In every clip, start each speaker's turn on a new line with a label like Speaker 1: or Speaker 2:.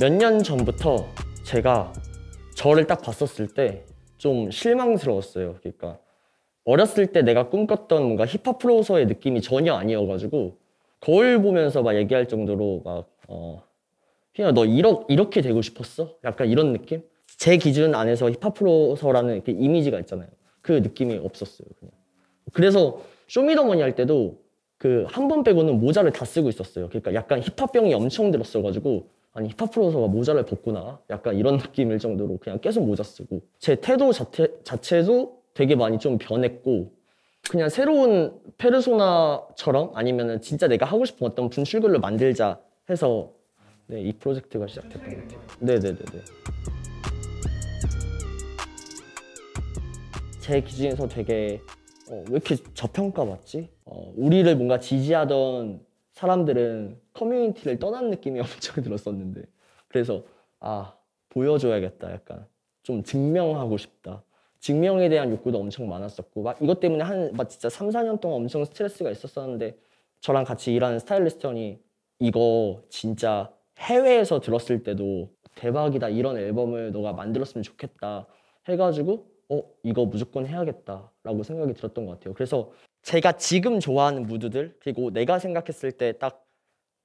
Speaker 1: 몇 년 전부터 제가 저를 딱 봤었을 때 좀 실망스러웠어요. 그러니까 어렸을 때 내가 꿈꿨던 뭔가 힙합 프로서의 느낌이 전혀 아니어가지고 거울 보면서 막 얘기할 정도로 막 어, 희야 너 이러, 이렇게 되고 싶었어? 약간 이런 느낌? 제 기준 안에서 힙합 프로서라는 이렇게 이미지가 있잖아요. 그 느낌이 없었어요. 그냥. 그래서 쇼미더머니 할 때도 그 한 번 빼고는 모자를 다 쓰고 있었어요. 그러니까 약간 힙합병이 엄청 들었어가지고 아니 힙합 프로서가 모자를 벗구나 약간 이런 느낌일 정도로 그냥 계속 모자 쓰고 제 태도 자태, 자체도 되게 많이 좀 변했고 그냥 새로운 페르소나처럼 아니면 은 진짜 내가 하고 싶은 어떤 분출글로 만들자 해서 네, 이 프로젝트가 시작됐던 것 같아요 네네네네 제 기준에서 되게 어, 왜 이렇게 저평가받지? 어, 우리를 뭔가 지지하던 사람들은 커뮤니티를 떠난 느낌이 엄청 들었었는데 그래서 아 보여줘야겠다 약간 좀 증명하고 싶다 증명에 대한 욕구도 엄청 많았었고 막 이것 때문에 한 막 진짜 3, 4년 동안 엄청 스트레스가 있었었는데 저랑 같이 일하는 스타일리스트 형이 이거 진짜 해외에서 들었을 때도 대박이다 이런 앨범을 너가 만들었으면 좋겠다 해가지고 어 이거 무조건 해야겠다라고 생각이 들었던 것 같아요 그래서 제가 지금 좋아하는 무드들 그리고 내가 생각했을 때 딱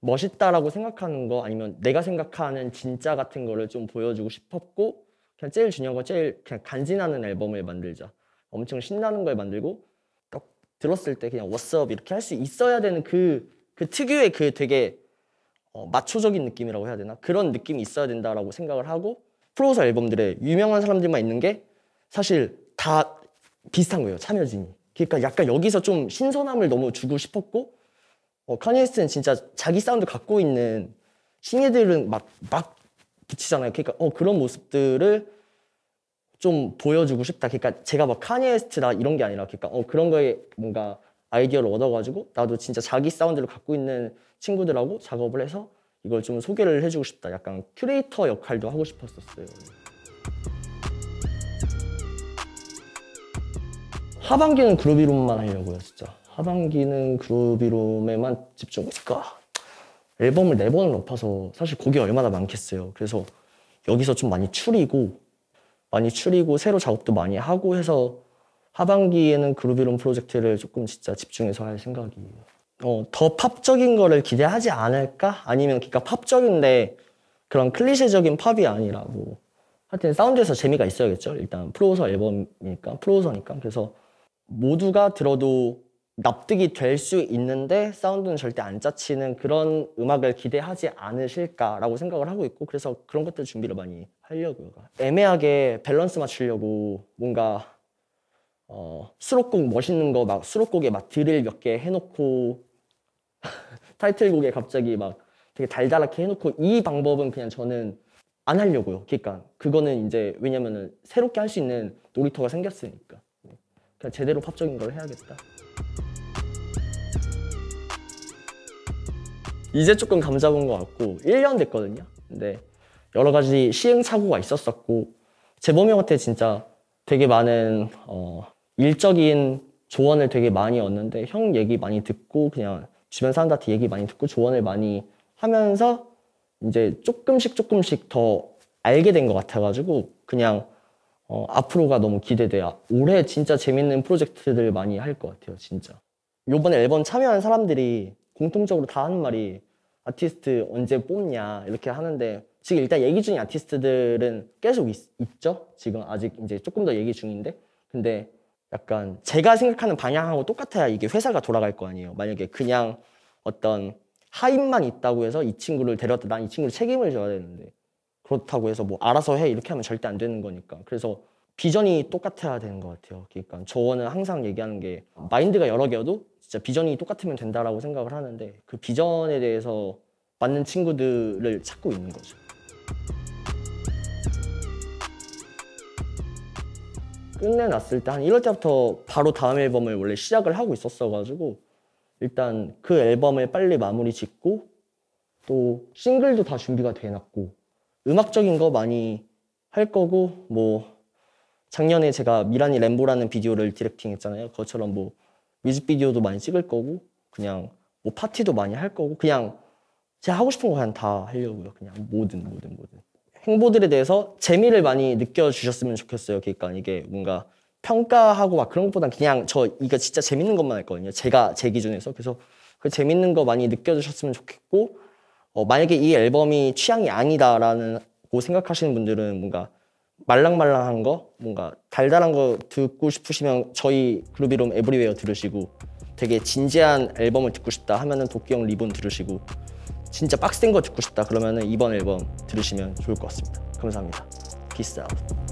Speaker 1: 멋있다라고 생각하는 거 아니면 내가 생각하는 진짜 같은 거를 좀 보여주고 싶었고 그냥 제일 중요한 거 제일 그냥 간지나는 앨범을 만들자 엄청 신나는 걸 만들고 딱 들었을 때 그냥 워스업 이렇게 할 수 있어야 되는 그, 그 특유의 그 되게 어, 마초적인 느낌이라고 해야 되나 그런 느낌이 있어야 된다라고 생각을 하고 프로듀서 앨범들의 유명한 사람들만 있는 게 사실 다 비슷한 거예요 참여진이 그러니까 약간 여기서 좀 신선함을 너무 주고 싶었고 어, 카니에스는 진짜 자기 사운드 갖고 있는 신예들은 막 막 붙이잖아요. 그러니까 어, 그런 모습들을 좀 보여주고 싶다. 그러니까 제가 막카니에스트다 이런 게 아니라 그러니까 어, 그런 거에 뭔가 아이디어를 얻어가지고 나도 진짜 자기 사운드를 갖고 있는 친구들하고 작업을 해서 이걸 좀 소개를 해주고 싶다. 약간 큐레이터 역할도 하고 싶었었어요. 하반기는 그루비룸만 하려고요 진짜 하반기는 그루비룸에만 집중 그니까 앨범을 네 번을 엎어서 사실 곡이 얼마나 많겠어요 그래서 여기서 좀 많이 추리고 많이 추리고 새로 작업도 많이 하고 해서 하반기에는 그루비룸 프로젝트를 조금 진짜 집중해서 할 생각이에요 어, 더 팝적인 거를 기대하지 않을까? 아니면 그니까 팝적인데 그런 클리셰적인 팝이 아니라 뭐 하여튼 사운드에서 재미가 있어야겠죠 일단 프로서 앨범이니까 프로서니까 그래서 모두가 들어도 납득이 될 수 있는데 사운드는 절대 안 짜치는 그런 음악을 기대하지 않으실까라고 생각을 하고 있고 그래서 그런 것들 준비를 많이 하려고요. 그러니까 애매하게 밸런스 맞추려고 뭔가 어, 수록곡 멋있는 거 막 수록곡에 막 드릴 몇개 해놓고 타이틀곡에 갑자기 막 되게 달달하게 해놓고 이 방법은 그냥 저는 안 하려고요. 그러니까 그거는 이제 왜냐면은 새롭게 할 수 있는 놀이터가 생겼으니까. 그러니까 제대로 팝적인 걸 해야겠다. 이제 조금 감 잡은 것 같고 1년 됐거든요. 근데 여러 가지 시행착오가 있었었고 제범이한테 진짜 되게 많은 어, 일적인 조언을 되게 많이 얻는데 형 얘기 많이 듣고 그냥 주변 사람들한테 얘기 많이 듣고 조언을 많이 하면서 이제 조금씩 조금씩 더 알게 된 것 같아가지고 그냥 어, 앞으로가 너무 기대돼요. 올해 진짜 재밌는 프로젝트들 많이 할 것 같아요, 진짜. 요번에 앨범 참여한 사람들이 공통적으로 다 하는 말이 아티스트 언제 뽑냐 이렇게 하는데 지금 일단 얘기 중인 아티스트들은 계속 있, 죠 지금 아직 이제 조금 더 얘기 중인데 근데 약간 제가 생각하는 방향하고 똑같아야 이게 회사가 돌아갈 거 아니에요. 만약에 그냥 어떤 하인만 있다고 해서 이 친구를 데려왔다 난 이 친구를 책임을 져야 되는데 그렇다고 해서 뭐 알아서 해 이렇게 하면 절대 안 되는 거니까 그래서 비전이 똑같아야 되는 것 같아요 그러니까 저는 항상 얘기하는 게 마인드가 여러 개여도 진짜 비전이 똑같으면 된다라고 생각을 하는데 그 비전에 대해서 맞는 친구들을 찾고 있는 거죠 끝내놨을 때 한 이럴 때부터 바로 다음 앨범을 원래 시작을 하고 있었어가지고 일단 그 앨범을 빨리 마무리 짓고 또 싱글도 다 준비가 돼놨고 음악적인 거 많이 할 거고 뭐 작년에 제가 미란이 램보라는 비디오를 디렉팅 했잖아요. 그것처럼 뭐 뮤직비디오도 많이 찍을 거고 그냥 뭐 파티도 많이 할 거고 그냥 제가 하고 싶은 거 그냥 다 하려고요. 그냥 뭐든 뭐든 뭐든. 행보들에 대해서 재미를 많이 느껴주셨으면 좋겠어요. 그러니까 이게 뭔가 평가하고 막 그런 것보단 그냥 저 이거 진짜 재밌는 것만 했거든요. 제가 제 기준에서. 그래서 그 재밌는 거 많이 느껴주셨으면 좋겠고 어, 만약에 이 앨범이 취향이 아니다라는 고 생각하시는 분들은 뭔가 말랑말랑한 거, 뭔가 달달한 거 듣고 싶으시면 저희 그룹 이룸 에브리웨어 들으시고 되게 진지한 앨범을 듣고 싶다 하면은 도끼형 리본 들으시고 진짜 빡센 거 듣고 싶다 그러면은 이번 앨범 들으시면 좋을 것 같습니다. 감사합니다. Peace out.